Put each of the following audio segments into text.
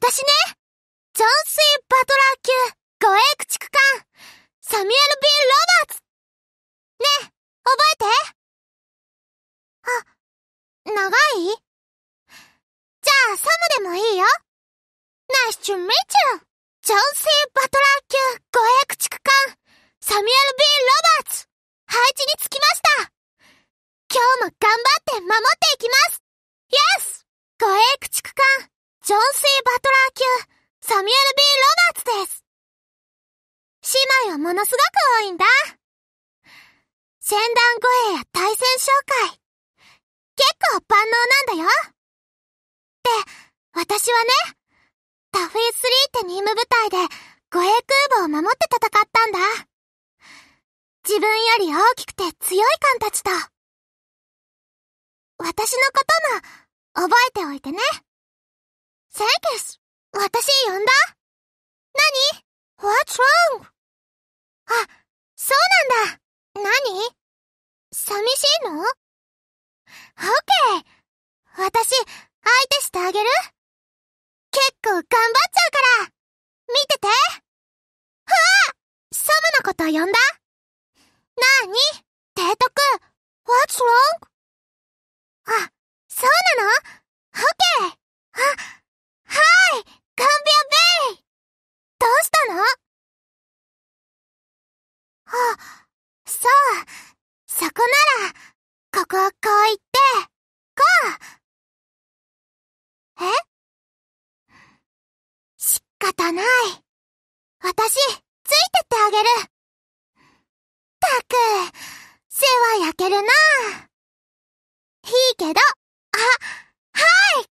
私ね、ジョン・スイ・バトラー級護衛駆逐艦、サミュエル・ビー・ロバーツねえ、覚えてあ、長いじゃあ、サムでもいいよナイスチュ・ o ミ e e t ジョン・スイ・バトラー級護衛駆逐艦、サミュエル・ビー・ロバーツ配置につきました今日も頑張って守っていきます !Yes! 護衛駆逐艦ジョン・シバトラー級、サミュエル・ B・ ロバーツです。姉妹はものすごく多いんだ。戦団護衛や対戦紹介、結構万能なんだよ。で、私はね、タフィー3って任務部隊で護衛空母を守って戦ったんだ。自分より大きくて強い艦たちと。私のことも覚えておいてね。セイキス、私呼んだ何 ?What's wrong? あ、そうなんだ。何寂しいの ?OK! 私、相手してあげる結構頑張っちゃうから見ててはあサムのこと呼んだなーに提督 What's wrong? あ、そうなの ?OK! あ、はいカンビアベイどうしたのあ、そう、そこなら、ここをこう行って、こうえ仕方ない。私、ついてってあげる。たく、背は焼けるな。いいけど、あ、はい、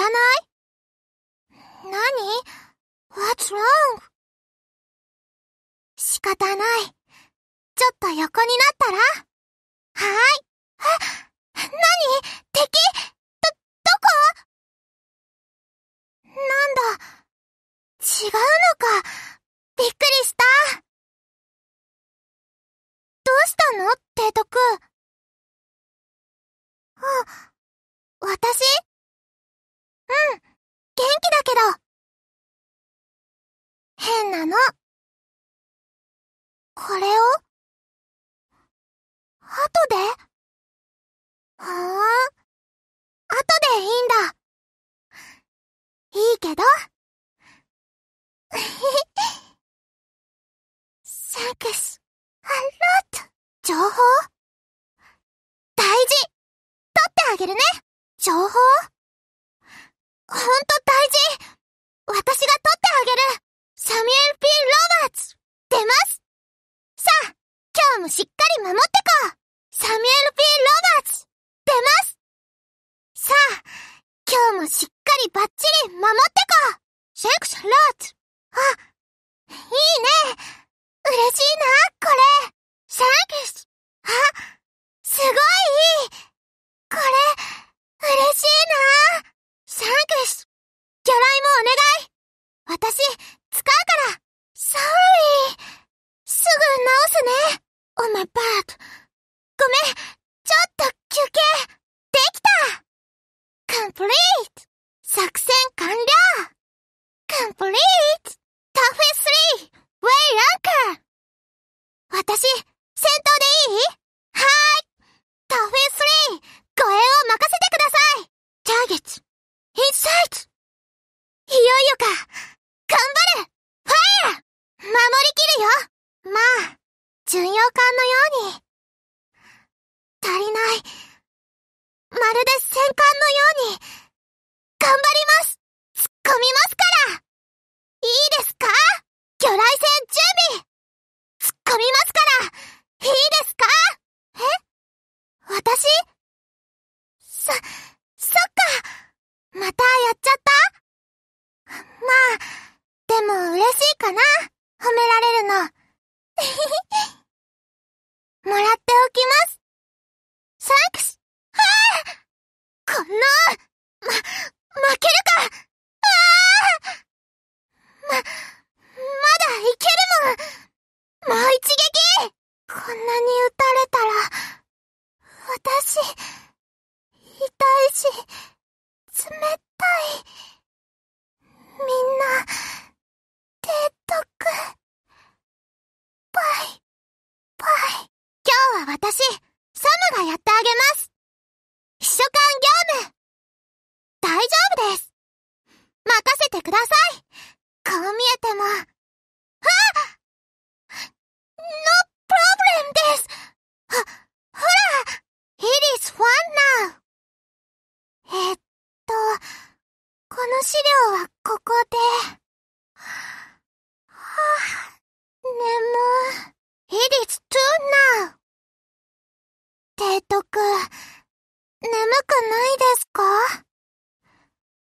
らない何 ?What's wrong? 仕方ない。ちょっと横になったらはーい。え、何敵ど、どこなんだ。違うのか。びっくりした。どうしたの提督。あ、の。これを後でふーん。後でいいんだ。いいけど。Thanks a lot. 情報大事取ってあげるね情報ほんと大事私が取ってあげるサミュエル・ピン・ロバーツ出ますさあ、今日もしっかり守ってこうサミュエル・ピン・ロバーツ出ますさあ、今日もしっかりバッチリ守ってこうシェイクシャローツあ、いいね嬉しいな、これサンクスあ、すごいこれ、嬉しいなサンクスギ雷ライもお願い my bat! し、冷たい。みんな、提督トバイ、バイ。今日は私、サムがやってあげる。資料はここで。はあ、眠 It is too now. 提督、眠くないですか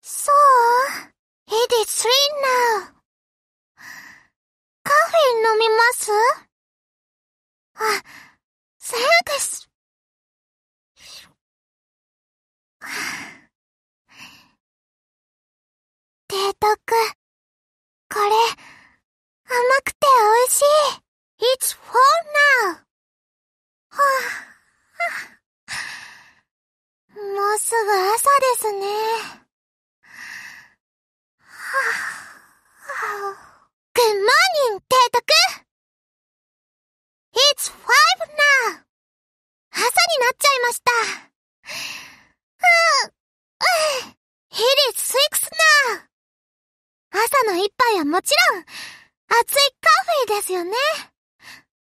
そう ?It is three now. カフェ飲みますあ、そうです。毒。これ、甘くて美味しい。It's full now. はあ、もうすぐ朝ですね。はあ、Good morning, 提督 !It's five now! 朝になっちゃいました。It is six now! 朝の一杯はもちろん、熱いカフェですよね。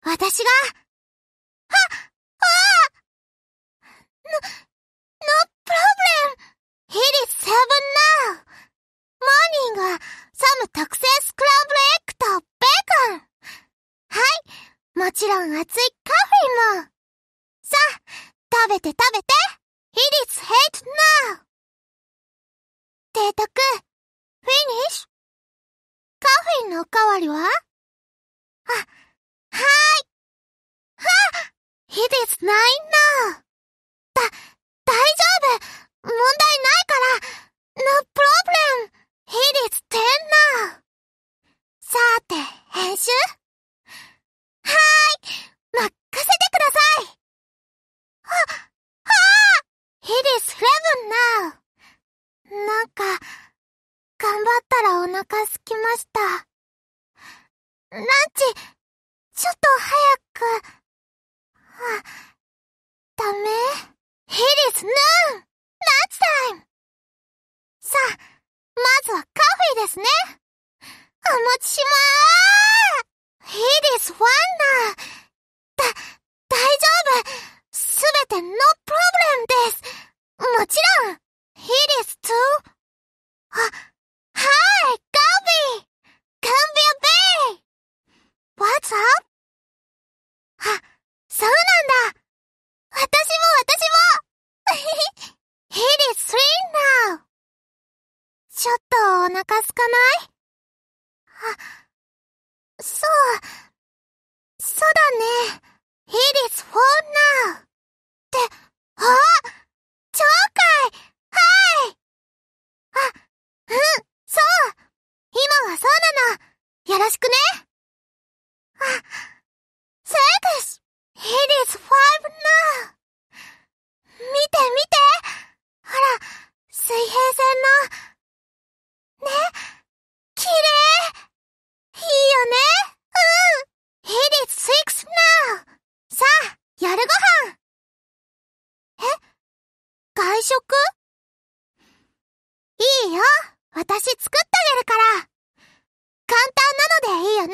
私が、あ、ああ !No, no problem! It is seven now! モーニングは、サム特製スクランブルエッグとベーコンはい、もちろん熱いカフェもさあ、食べて食べて !It is hate now! 提督、フィニッシュフェインのおかわりはあ、はーい。は it is ないな。だ、大丈夫問題ないから !No problem! It is t e n n o w さて、編集はいったらお腹空きました。ランチ、ちょっと早く。あ、ダメ ?It is noon! Lunch t さあ、まずはカフェですね。お持ちしまーす !It is wonder! ないあ、そう、そうだね。It is for now! って、あ鳥海はいあ、うん、そう今はそうなのよろしくねあ、いよ。私作ってあげるから。簡単なのでいいよね。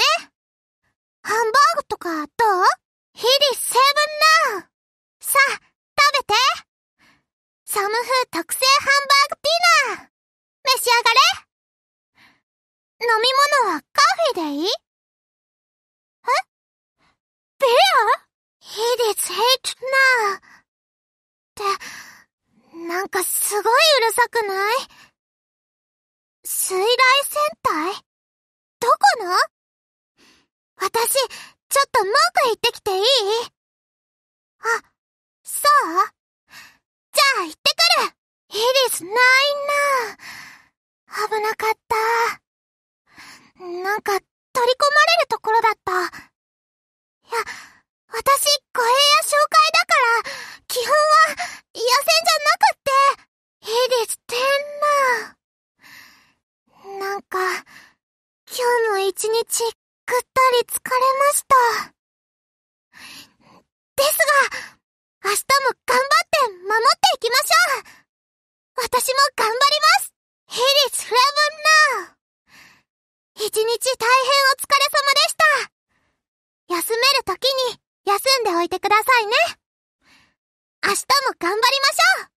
ハンバーグとかどうヒリセブンナウさあ、食べてサム風特製ハンバーグピィナー召し上がれ飲み物はカフェでいいえビアヒリセイトナーって、なんかすごいうるさくない水雷戦隊どこの私、ちょっと文句言ってきていいあ、そうじゃあ行ってくるイリスないな危なかった。なんか取り込まれてくださいね明日も頑張りましょう